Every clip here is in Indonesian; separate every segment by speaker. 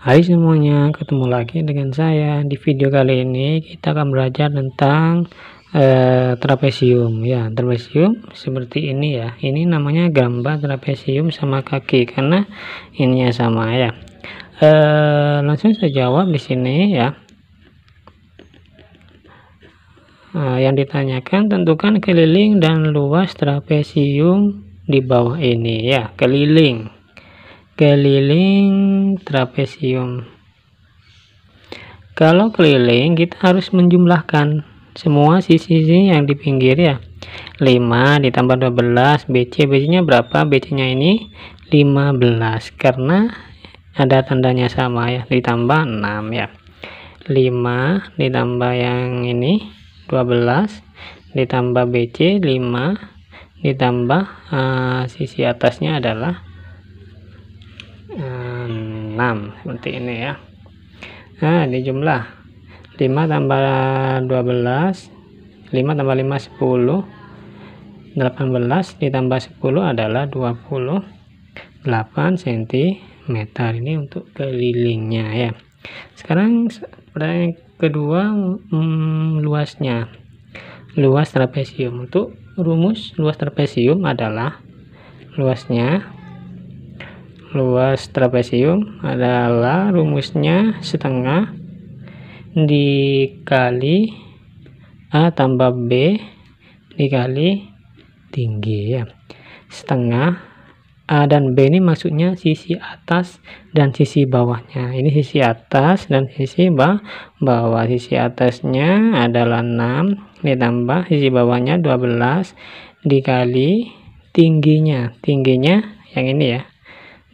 Speaker 1: Hai semuanya, ketemu lagi dengan saya di video kali ini kita akan belajar tentang eh, trapesium ya trapesium seperti ini ya ini namanya gambar trapesium sama kaki karena ininya sama ya eh, langsung saya jawab di sini ya Nah, yang ditanyakan tentukan keliling dan luas trapesium di bawah ini ya keliling keliling trapesium. Kalau keliling, kita harus menjumlahkan semua sisi-sisi yang di pinggir ya. 5 ditambah 12 BC, BC-nya berapa? BC-nya ini 15 karena ada tandanya sama ya, ditambah 6 ya. 5 ditambah yang ini 12 ditambah BC 5 ditambah uh, sisi atasnya adalah 6 hmm, seperti ini ya nah ini jumlah 5 tambah 12 5 tambah 5 10 18 ditambah 10 adalah 28 cm ini untuk kelilingnya ya sekarang pertanyaan kedua hmm, luasnya luas trapesium untuk rumus luas trapesium adalah luasnya luas trapesium adalah rumusnya setengah dikali A tambah B dikali tinggi ya setengah A dan B ini maksudnya sisi atas dan sisi bawahnya ini sisi atas dan sisi bah bawah sisi atasnya adalah 6 ditambah sisi bawahnya 12 dikali tingginya tingginya yang ini ya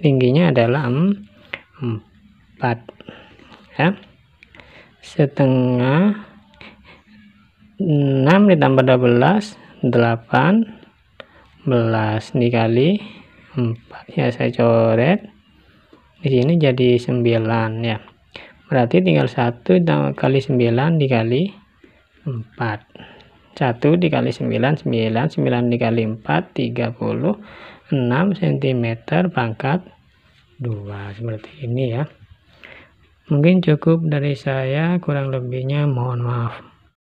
Speaker 1: tingginya adalah 4 ya setengah 6 ditambah 12 18 dikali 4 ya saya coret di sini jadi 9 ya berarti tinggal 1 kali 9 dikali 4 1 dikali 9 9 9 dikali 4 36 cm pangkat dua seperti ini ya mungkin cukup dari saya kurang lebihnya mohon maaf